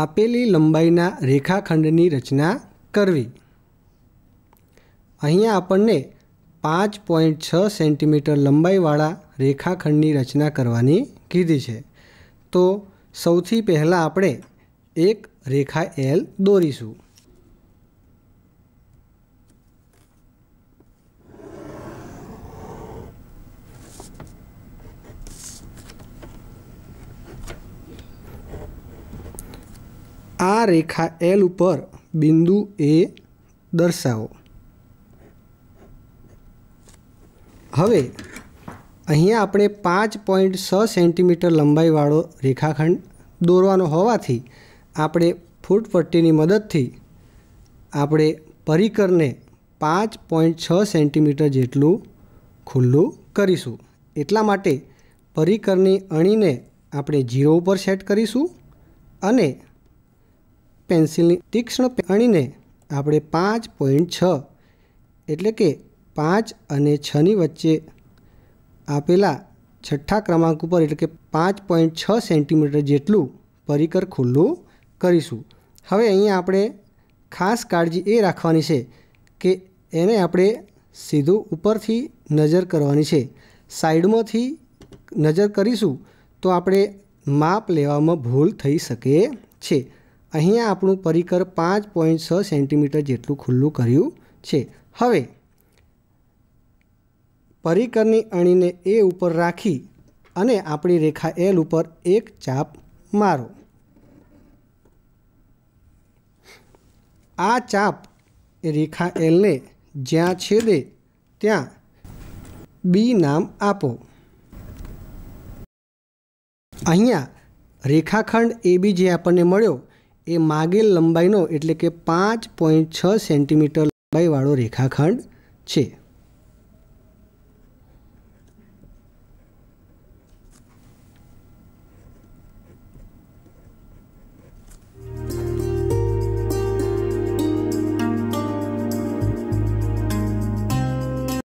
આપેલી લંબાઈના રેખાખંડની રચના કરવી અહીંયા આપણને પાંચ પોઈન્ટ છ સેન્ટીમીટર લંબાઈવાળા રેખાખંડની રચના કરવાની કીધી છે તો સૌથી પહેલાં આપણે એક રેખા એલ દોરીશું આ રેખા એલ ઉપર બિંદુ એ દર્શાવો હવે અહીંયા આપણે પાંચ પોઈન્ટ છ સેન્ટીમીટર લંબાઈવાળો રેખાખંડ દોરવાનો હોવાથી આપણે ફૂટ મદદથી આપણે પરિકરને પાંચ પોઈન્ટ છ સેન્ટીમીટર જેટલું ખુલ્લું કરીશું એટલા માટે પરિકરની અણીને આપણે ઝીરો ઉપર સેટ કરીશું અને પેન્સિલની તીક્ષ્ણ અણીને આપણે પાંચ પોઈન્ટ છ એટલે કે પાંચ અને છની વચ્ચે આપેલા છઠ્ઠા ક્રમાંક ઉપર એટલે કે પાંચ પોઈન્ટ છ સેન્ટીમીટર જેટલું પરિકર ખુલ્લું કરીશું હવે અહીંયા આપણે ખાસ કાળજી એ રાખવાની છે કે એને આપણે સીધું ઉપરથી નજર કરવાની છે સાઈડમાંથી નજર કરીશું તો આપણે માપ લેવામાં ભૂલ થઈ શકે છે અહીંયા આપણું પરિકર પાંચ પોઈન્ટ છ સેન્ટીમીટર જેટલું ખુલ્લું કર્યું છે હવે પરિકરની અણીને એ ઉપર રાખી અને આપણી રેખા એલ ઉપર એક ચાપ મારો આ ચાપ એ રેખા એલને જ્યાં છેદે ત્યાં બી નામ આપો અહીંયા રેખાખંડ એબી જે આપણને મળ્યો એ માગેલ લંબાઈનો એટલે કે પાંચ પોઈન્ટ છ સેન્ટીમીટર લંબાઈવાળો રેખાખંડ છે